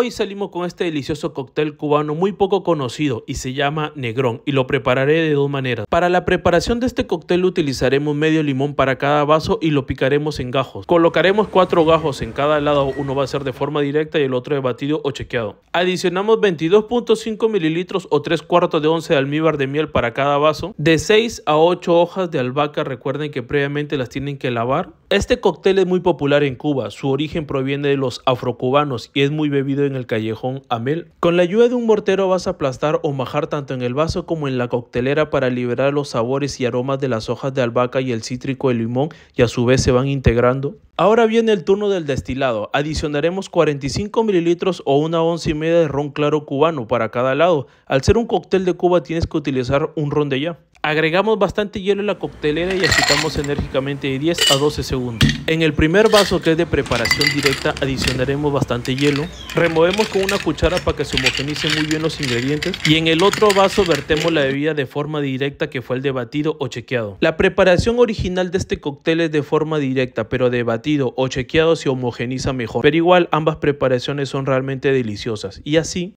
hoy salimos con este delicioso cóctel cubano muy poco conocido y se llama Negrón y lo prepararé de dos maneras. Para la preparación de este cóctel utilizaremos medio limón para cada vaso y lo picaremos en gajos. Colocaremos cuatro gajos en cada lado, uno va a ser de forma directa y el otro de batido o chequeado. Adicionamos 22.5 mililitros o 3 cuartos de once de almíbar de miel para cada vaso, de 6 a 8 hojas de albahaca, recuerden que previamente las tienen que lavar. Este cóctel es muy popular en Cuba, su origen proviene de los afrocubanos y es muy bebido en en el callejón Amel. Con la ayuda de un mortero vas a aplastar o majar tanto en el vaso como en la coctelera para liberar los sabores y aromas de las hojas de albahaca y el cítrico de limón y a su vez se van integrando. Ahora viene el turno del destilado. Adicionaremos 45 mililitros o una once y media de ron claro cubano para cada lado. Al ser un cóctel de Cuba tienes que utilizar un ron de ya. Agregamos bastante hielo en la coctelera y agitamos enérgicamente de 10 a 12 segundos. En el primer vaso que es de preparación directa adicionaremos bastante hielo. Removemos con una cuchara para que se homogenicen muy bien los ingredientes. Y en el otro vaso vertemos la bebida de forma directa que fue el debatido o chequeado. La preparación original de este cóctel es de forma directa pero debatida o chequeado se homogeniza mejor, pero igual ambas preparaciones son realmente deliciosas y así